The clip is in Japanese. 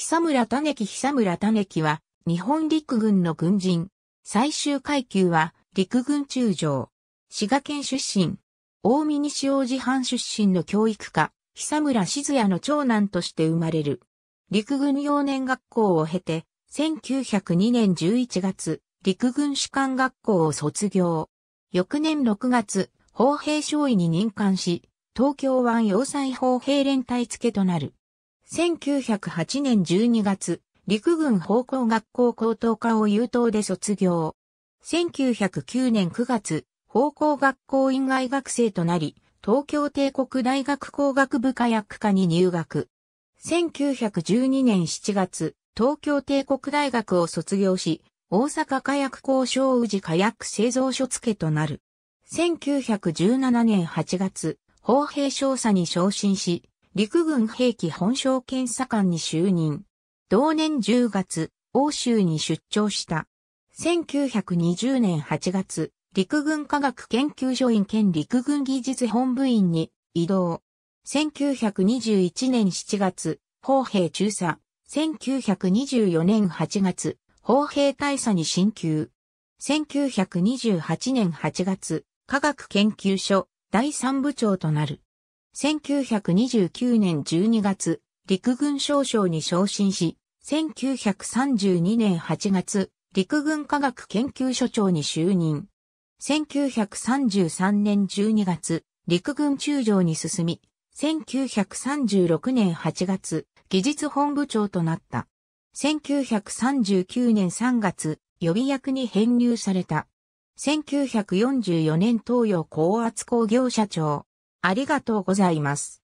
久村種木久村種木は、日本陸軍の軍人。最終階級は、陸軍中将。滋賀県出身。大見西王寺藩出身の教育家、久村静也の長男として生まれる。陸軍幼年学校を経て、1902年11月、陸軍士官学校を卒業。翌年6月、砲兵少尉に任官し、東京湾要塞砲兵連隊付となる。1908年12月、陸軍奉公学校高等科を優等で卒業。1909年9月、奉公学校院外学生となり、東京帝国大学工学部科薬科に入学。1912年7月、東京帝国大学を卒業し、大阪火薬工商宇治火薬製造所付となる。1917年8月、法兵少佐に昇進し、陸軍兵器本省検査官に就任。同年10月、欧州に出張した。1920年8月、陸軍科学研究所員兼陸軍技術本部員に移動。1921年7月、砲兵中佐。1924年8月、砲兵大佐に進級。1928年8月、科学研究所第三部長となる。1929年12月、陸軍少将に昇進し、1932年8月、陸軍科学研究所長に就任。1933年12月、陸軍中将に進み、1936年8月、技術本部長となった。1939年3月、予備役に編入された。1944年東洋高圧工業社長。ありがとうございます。